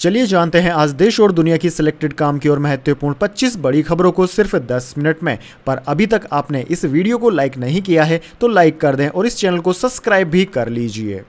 चलिए जानते हैं आज देश और दुनिया की सिलेक्टेड काम की और महत्वपूर्ण 25 बड़ी खबरों को सिर्फ 10 मिनट में पर अभी तक आपने इस वीडियो को लाइक नहीं किया है तो लाइक कर दें और इस चैनल को सब्सक्राइब भी कर लीजिए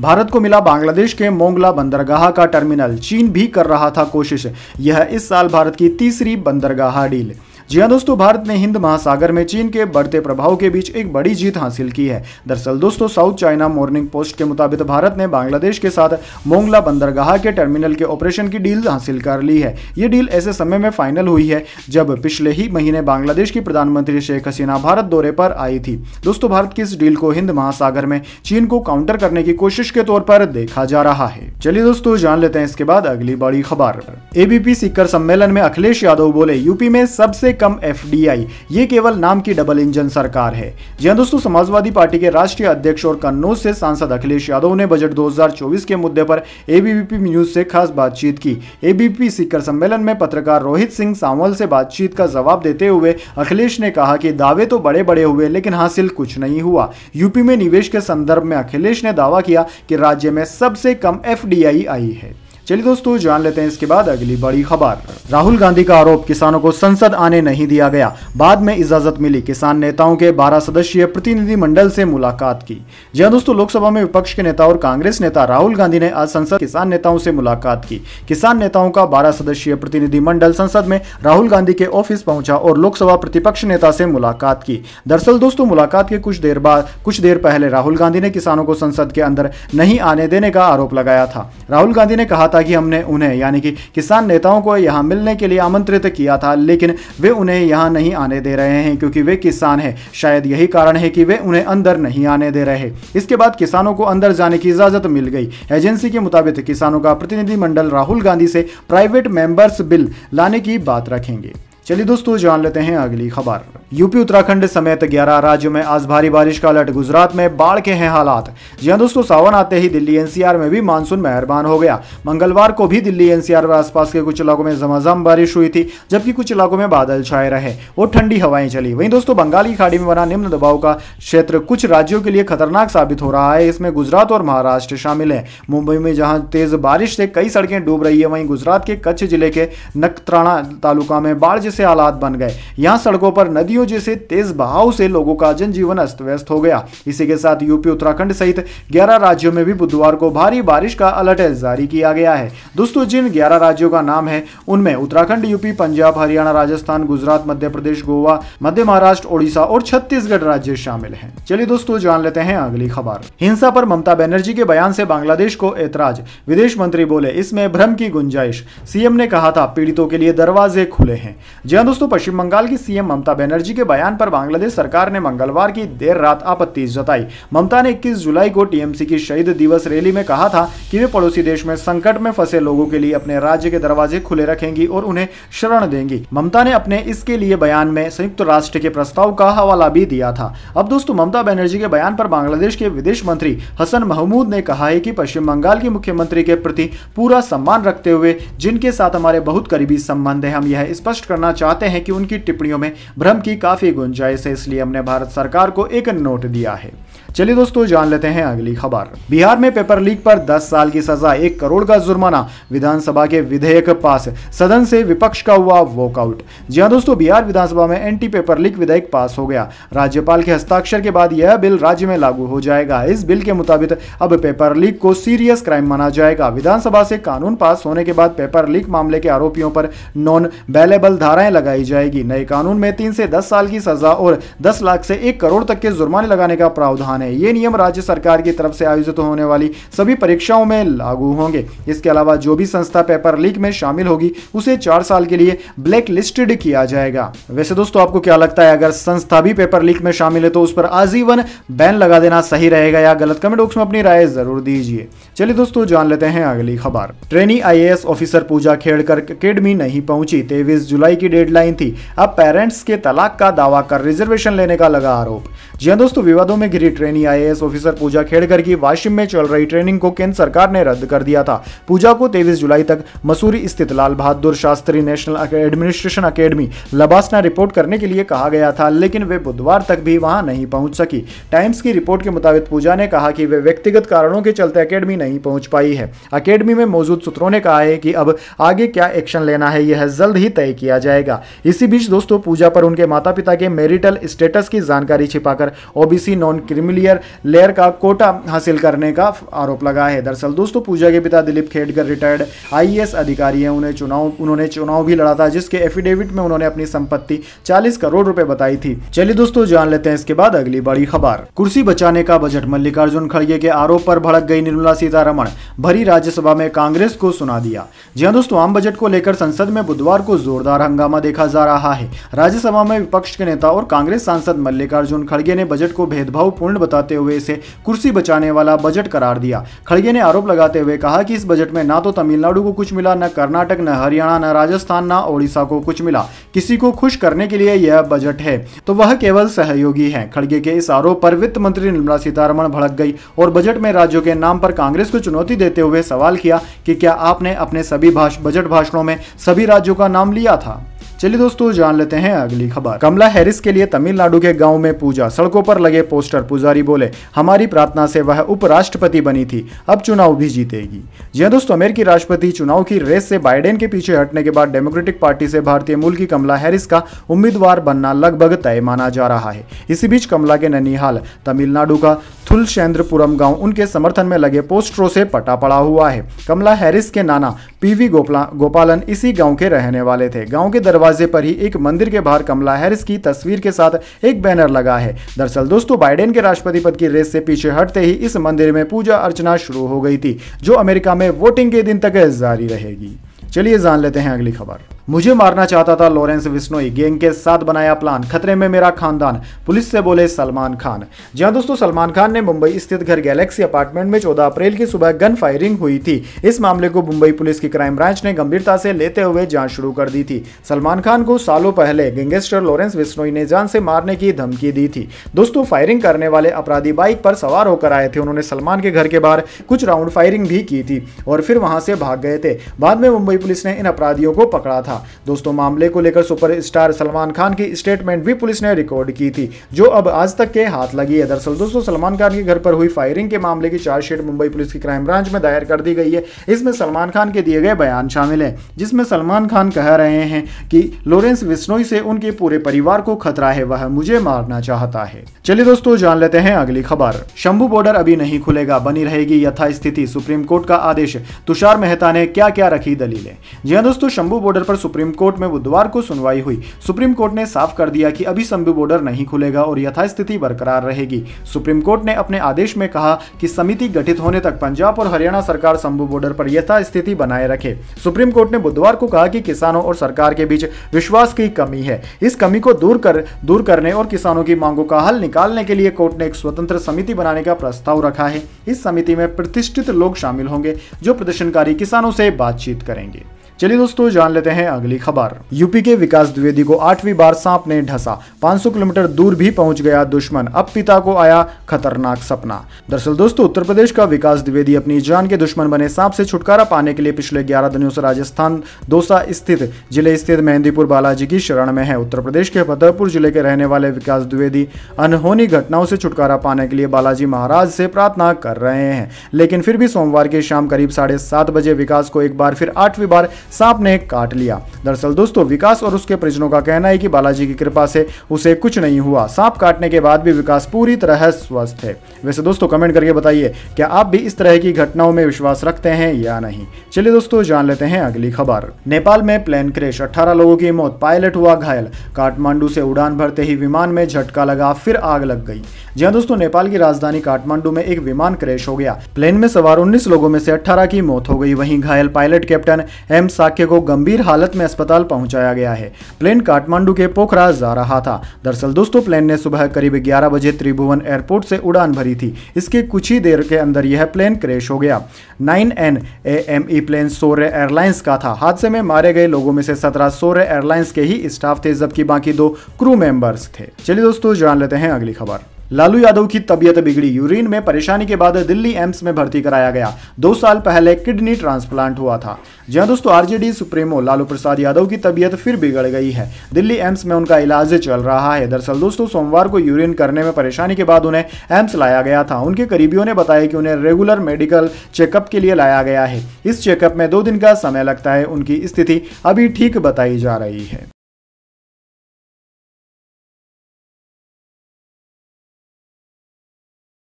भारत को मिला बांग्लादेश के मोंगला बंदरगाह का टर्मिनल चीन भी कर रहा था कोशिश यह इस साल भारत की तीसरी बंदरगाह डील जी हाँ दोस्तों भारत ने हिंद महासागर में चीन के बढ़ते प्रभाव के बीच एक बड़ी जीत हासिल की है दरअसल दोस्तों साउथ चाइना मॉर्निंग पोस्ट के मुताबिक भारत ने बांग्लादेश के साथ मोंगला बंदरगाह के टर्मिनल के ऑपरेशन की डील हासिल कर ली है ये डील ऐसे समय में फाइनल हुई है जब पिछले ही महीने बांग्लादेश की प्रधानमंत्री शेख हसीना भारत दौरे पर आई थी दोस्तों भारत की इस डील को हिंद महासागर में चीन को काउंटर करने की कोशिश के तौर पर देखा जा रहा है चलिए दोस्तों जान लेते हैं इसके बाद अगली बड़ी खबर एबीपी सिक्कर सम्मेलन में अखिलेश यादव बोले यूपी में सबसे कम एफडीआई ये केवल नाम की डबल इंजन सरकार है जी हाँ दोस्तों समाजवादी पार्टी के राष्ट्रीय अध्यक्ष और कन्नौज से सांसद अखिलेश यादव ने बजट 2024 के मुद्दे पर एबीवीपी न्यूज से खास बातचीत की एबीपी शिखर सम्मेलन में पत्रकार रोहित सिंह सांवल से बातचीत का जवाब देते हुए अखिलेश ने कहा कि दावे तो बड़े बड़े हुए लेकिन हासिल कुछ नहीं हुआ यूपी में निवेश के संदर्भ में अखिलेश ने दावा किया कि राज्य में सबसे कम एफ आई है चलिए दोस्तों जान लेते हैं इसके बाद अगली बड़ी खबर राहुल गांधी का आरोप किसानों को संसद आने नहीं दिया गया बाद में इजाजत मिली किसान नेताओं के 12 सदस्यीय प्रतिनिधि मंडल से मुलाकात की जी दोस्तों लोकसभा में विपक्ष के नेता और कांग्रेस नेता राहुल गांधी ने आज संसद किसान नेताओं से मुलाकात की किसान नेताओं का बारह सदस्यीय प्रतिनिधि मंडल संसद में राहुल गांधी के ऑफिस पहुंचा और लोकसभा प्रतिपक्ष नेता से मुलाकात की दरअसल दोस्तों मुलाकात के कुछ देर बाद कुछ देर पहले राहुल गांधी ने किसानों को संसद के अंदर नहीं आने देने का आरोप लगाया था राहुल गांधी ने कहा था कि हमने उन्हें यानी कि किसान नेताओं को यहाँ मिलने के लिए आमंत्रित किया था लेकिन वे उन्हें यहाँ नहीं आने दे रहे हैं क्योंकि वे किसान हैं शायद यही कारण है कि वे उन्हें अंदर नहीं आने दे रहे इसके बाद किसानों को अंदर जाने की इजाजत मिल गई एजेंसी के मुताबिक किसानों का प्रतिनिधिमंडल राहुल गांधी से प्राइवेट मेंबर्स बिल लाने की बात रखेंगे चलिए दोस्तों जान लेते हैं अगली खबर यूपी उत्तराखंड समेत 11 राज्यों में आज भारी बारिश का अलर्ट गुजरात में बाढ़ के हैं हालात जी हाँ दोस्तों सावन आते ही दिल्ली एनसीआर में भी मानसून मेहरबान हो गया मंगलवार को भी दिल्ली एनसीआर और आसपास के कुछ इलाकों में जमाझम बारिश हुई थी जबकि कुछ इलाकों में बादल छाए रहे और ठंडी हवाएं चली वहीं दोस्तों बंगाल की खाड़ी में बना निम्न दबाव का क्षेत्र कुछ राज्यों के लिए खतरनाक साबित हो रहा है इसमें गुजरात और महाराष्ट्र शामिल है मुंबई में जहां तेज बारिश से कई सड़कें डूब रही है वहीं गुजरात के कच्छ जिले के नकत्राणा तालुका में बाढ़ जैसे हालात बन गए यहाँ सड़कों पर नदियों नदियों जैसे तेज बहाव से लोगों का जनजीवन अस्त व्यस्त हो गया इसी के साथ यूपी उत्तराखंड सहित ग्यारह राज्यों में भी बुधवार को भारी बारिश का अलर्ट जारी किया गया है दोस्तों जिन ग्यारह राज्यों का नाम है उनमें उत्तराखंड यूपी पंजाब हरियाणा राजस्थान गुजरात मध्य प्रदेश गोवा मध्य महाराष्ट्र ओडिशा और छत्तीसगढ़ राज्य शामिल है चलिए दोस्तों जान लेते हैं अगली खबर हिंसा पर ममता बनर्जी के बयान से बांग्लादेश को ऐतराज विदेश मंत्री बोले इसमें भ्रम की गुंजाइश सीएम ने कहा था पीड़ितों के लिए दरवाजे खुले हैं जी हाँ दोस्तों पश्चिम बंगाल की सीएम ममता बनर्जी मुखर्जी के बयान पर बांग्लादेश सरकार ने मंगलवार की देर रात आपत्ति जताई ममता ने इक्कीस जुलाई को टीएमसी की शहीद दिवस रैली में कहा था कि वे पड़ोसी देश में संकट में फंसे लोगों के लिए अपने राज्य के दरवाजे खुले रखेंगी और उन्हें शरण देंगी ममता ने अपने इसके लिए बयान में संयुक्त राष्ट्र के प्रस्ताव का हवाला भी दिया था अब दोस्तों ममता बनर्जी के बयान पर बांग्लादेश के विदेश मंत्री हसन महमूद ने कहा है की पश्चिम बंगाल के मुख्यमंत्री के प्रति पूरा सम्मान रखते हुए जिनके साथ हमारे बहुत करीबी संबंध है हम यह स्पष्ट करना चाहते हैं कि उनकी टिप्पणियों में भ्रम की काफ़ी गुंजाइश है इसलिए हमने भारत सरकार को एक नोट दिया है चलिए दोस्तों जान लेते हैं अगली खबर बिहार में पेपर लीक पर 10 साल की सजा एक करोड़ का जुर्माना विधानसभा के विधेयक पास सदन से विपक्ष का हुआ वॉकआउट जी हाँ दोस्तों बिहार विधानसभा में एंटी पेपर लीक विधेयक पास हो गया राज्यपाल के हस्ताक्षर के बाद यह बिल राज्य में लागू हो जाएगा इस बिल के मुताबिक अब पेपर लीक को सीरियस क्राइम माना जाएगा विधानसभा से कानून पास होने के बाद पेपर लीक मामले के आरोपियों पर नॉन बैलेबल धाराएं लगाई जाएगी नए कानून में तीन से दस साल की सजा और दस लाख से एक करोड़ तक के जुर्माने लगाने का प्रावधान समान है ये नियम राज्य सरकार की तरफ से आयोजित होने वाली सभी परीक्षाओं में लागू होंगे इसके अलावा जो भी संस्था पेपर लीक में शामिल होगी उसे चार साल के लिए ब्लैक लिस्टेड किया जाएगा वैसे दोस्तों आपको क्या लगता है अगर संस्था भी पेपर लीक में शामिल है तो उस पर आजीवन बैन लगा देना सही रहेगा या गलत कमेंट बॉक्स में अपनी राय जरूर दीजिए चलिए दोस्तों जान लेते हैं अगली खबर trainee I officer Pooja Khedkar academy नहीं पहुंची तेईस जुलाई की डेडलाइन थी अब पेरेंट्स के तलाक का दावा कर रिजर्वेशन लेने का लगा आरोप जी हाँ दोस्तों विवादों में घिरी trainee trainee IAS officer Pooja Khedkar की वाशिम में चल रही ट्रेनिंग को केंद्र सरकार ने रद्द कर दिया था पूजा को तेईस जुलाई तक मसूरी स्थित Lal Bahadur Shastri national administration academy LBSNAA report करने के लिए कहा गया था लेकिन वे बुधवार तक भी वहां नहीं पहुंच सकी टाइम्स की रिपोर्ट के मुताबिक पूजा ने कहा कि वे व्यक्तिगत कारणों के चलते अकेडमी नहीं पहुंच पाई है अकेडमी में मौजूद सूत्रों ने कहा है कि अब आगे क्या एक्शन लेना है यह जल्द ही तय किया जाएगा इसी बीच दोस्तों पूजा पर उनके माता पिता के मेरिटल स्टेटस की जानकारी छिपाकर OBC non criminal nuclear layer का कोटा हासिल करने का आरोप लगा है दरअसल दोस्तों पूजा के पिता दिलीप खेडकर रिटायर्ड आईएएस अधिकारी हैं उन्हें चुनाव उन्होंने चुनाव भी लड़ा था जिसके एफिडेविट में उन्होंने अपनी संपत्ति चालीस करोड़ रुपए बताई थी चलिए दोस्तों जान लेते हैं इसके बाद अगली बड़ी खबर कुर्सी बचाने का बजट मल्लिकार्जुन खड़गे के आरोप आरोप भड़क गई निर्मला सीतारमण भरी राज्यसभा में कांग्रेस को सुना दिया जी हाँ दोस्तों आम बजट को लेकर संसद में बुधवार को जोरदार हंगामा देखा जा रहा है राज्यसभा में विपक्ष के नेता और कांग्रेस सांसद मल्लिकार्जुन खड़गे ने बजट को भेदभाव पूर्ण बताते हुए इसे कुर्सी बचाने वाला बजट करार दिया खड़गे ने आरोप लगाते हुए कहा कि इस बजट में ना तो तमिलनाडु को कुछ मिला न कर्नाटक न हरियाणा न राजस्थान न ओडिशा को कुछ मिला किसी को खुश करने के लिए यह बजट है तो वह केवल सहयोगी है खड़गे के इस आरोप पर वित्त मंत्री निर्मला सीतारमण भड़क गई और बजट में राज्यों के नाम पर कांग्रेस को चुनौती देते हुए सवाल किया कि क्या आपने अपने सभी बजट भाषणों में सभी राज्यों का नाम लिया था चलिए दोस्तों जान लेते हैं अगली खबर कमला हैरिस के लिए तमिलनाडु के गांव में पूजा सड़कों पर लगे पोस्टर पुजारी बोले हमारी प्रार्थना से वह उपराष्ट्रपति बनी थी अब चुनाव भी जीतेगी जी हाँ दोस्तों अमेरिकी राष्ट्रपति चुनाव की रेस से बाइडेन के पीछे हटने के बाद डेमोक्रेटिक पार्टी से भारतीय मूल की कमला हैरिस का उम्मीदवार बनना लगभग तय माना जा रहा है इसी बीच कमला के ननिहाल तमिलनाडु का थुलशेंद्रपुरम गांव उनके समर्थन में लगे पोस्टरों से पटा पड़ा हुआ है कमला हैरिस के नाना पीवी गोपला गोपालन इसी गांव के रहने वाले थे गांव के दरवाजे पर ही एक मंदिर के बाहर कमला हैरिस की तस्वीर के साथ एक बैनर लगा है दरअसल दोस्तों बाइडेन के राष्ट्रपति पद की रेस से पीछे हटते ही इस मंदिर में पूजा अर्चना शुरू हो गई थी जो अमेरिका में वोटिंग के दिन तक जारी रहेगी चलिए जान लेते हैं अगली खबर मुझे मारना चाहता था लॉरेंस विस्नोई गैंग के साथ बनाया प्लान खतरे में मेरा खानदान पुलिस से बोले सलमान खान जी हाँ दोस्तों सलमान खान ने मुंबई स्थित घर गैलेक्सी अपार्टमेंट में 14 अप्रैल की सुबह गन फायरिंग हुई थी इस मामले को मुंबई पुलिस की क्राइम ब्रांच ने गंभीरता से लेते हुए जाँच शुरू कर दी थी सलमान खान को सालों पहले गैंगस्टर लॉरेंस विस्नोई ने जान से मारने की धमकी दी थी दोस्तों फायरिंग करने वाले अपराधी बाइक पर सवार होकर आए थे उन्होंने सलमान के घर के बाहर कुछ राउंड फायरिंग भी की थी और फिर वहां से भाग गए थे बाद में मुंबई पुलिस ने इन अपराधियों को पकड़ा था था दोस्तों मामले को लेकर सुपरस्टार सलमान खान की स्टेटमेंट भी पुलिस ने रिकॉर्ड की थी जो अब आज तक के हाथ लगी है दरअसल दोस्तों सलमान खान के घर पर हुई फायरिंग के मामले की चार्जशीट मुंबई पुलिस की क्राइम ब्रांच में दायर कर दी गई है इसमें सलमान खान के दिए गए बयान शामिल है जिसमें सलमान खान कह रहे हैं कि लोरेंस विस्नोई से उनके पूरे परिवार को खतरा है वह मुझे मारना चाहता है चलिए दोस्तों जान लेते हैं अगली खबर शंभू बॉर्डर अभी नहीं खुलेगा बनी रहेगी यथास्थिति सुप्रीम कोर्ट का आदेश तुषार मेहता ने क्या क्या रखी दलीलें जी हाँ दोस्तों शंभू बॉर्डर पर सुप्रीम कोर्ट में बुधवार को सुनवाई हुई सुप्रीम कोर्ट ने साफ कर दिया कि अभी संबी बॉर्डर नहीं खुलेगा और यथास्थिति बरकरार रहेगी सुप्रीम कोर्ट ने अपने आदेश में कहा कि समिति गठित होने तक पंजाब और हरियाणा सरकार संबू बॉर्डर पर यथास्थिति बनाए रखे सुप्रीम कोर्ट ने बुधवार को कहा कि किसानों और सरकार के बीच विश्वास की कमी है इस कमी को दूर कर दूर करने और किसानों की मांगों का हल निकालने के लिए कोर्ट ने एक स्वतंत्र समिति बनाने का प्रस्ताव रखा है इस समिति में प्रतिष्ठित लोग शामिल होंगे जो प्रदर्शनकारी किसानों से बातचीत करेंगे चलिए दोस्तों जान लेते हैं अगली खबर यूपी के विकास द्विवेदी को आठवीं बार सांप ने ढसा 500 किलोमीटर दूर भी पहुंच गया दुश्मन अब पिता को आया खतरनाक सपना दरअसल दोस्तों उत्तर प्रदेश का विकास द्विवेदी अपनी जान के दुश्मन बने सांप से छुटकारा पाने के लिए पिछले ग्यारह दिनों से राजस्थान दोसा स्थित जिले स्थित मेहंदीपुर बालाजी की शरण में है उत्तर प्रदेश के फतेहपुर जिले के रहने वाले विकास द्विवेदी अनहोनी घटनाओं से छुटकारा पाने के लिए बालाजी महाराज से प्रार्थना कर रहे हैं लेकिन फिर भी सोमवार की शाम करीब साढ़े सात बजे विकास को एक बार फिर आठवीं बार सांप ने काट लिया दरअसल दोस्तों विकास और उसके परिजनों का कहना है कि बालाजी की कृपा से उसे कुछ नहीं हुआ सांप काटने के बाद भी विकास पूरी तरह स्वस्थ है वैसे दोस्तों कमेंट करके बताइए क्या आप भी इस तरह की घटनाओं में विश्वास रखते हैं या नहीं चलिए दोस्तों जान लेते हैं अगली खबर नेपाल में प्लेन क्रेश अठारह लोगों की मौत पायलट हुआ घायल काठमांडू से उड़ान भरते ही विमान में झटका लगा फिर आग लग गई जी हाँ दोस्तों नेपाल की राजधानी काठमांडू में एक विमान क्रैश हो गया प्लेन में सवार उन्नीस लोगों में से अट्ठारह की मौत हो गई वहीं घायल पायलट कैप्टन एम साक्य को गंभीर हालत में अस्पताल पहुंचाया गया है प्लेन काठमांडू के पोखरा जा रहा था दरअसल दोस्तों प्लेन ने सुबह करीब 11 बजे त्रिभुवन एयरपोर्ट से उड़ान भरी थी इसके कुछ ही देर के अंदर यह प्लेन क्रैश हो गया nine N A M E plane Saurya airlines का था हादसे में मारे गए लोगों में से सत्रह सोर्य एयरलाइंस के ही स्टाफ थे जबकि बाकी दो क्रू मेंबर्स थे चलिए दोस्तों जान लेते हैं अगली खबर लालू यादव की तबीयत बिगड़ी यूरिन में परेशानी के बाद दिल्ली एम्स में भर्ती कराया गया दो साल पहले किडनी ट्रांसप्लांट हुआ था जहां दोस्तों आरजेडी सुप्रीमो लालू प्रसाद यादव की तबीयत फिर बिगड़ गई है दिल्ली एम्स में उनका इलाज चल रहा है दरअसल दोस्तों सोमवार को यूरिन करने में परेशानी के बाद उन्हें एम्स लाया गया था उनके करीबियों ने बताया कि उन्हें रेगुलर मेडिकल चेकअप के लिए लाया गया है इस चेकअप में दो दिन का समय लगता है उनकी स्थिति अभी ठीक बताई जा रही है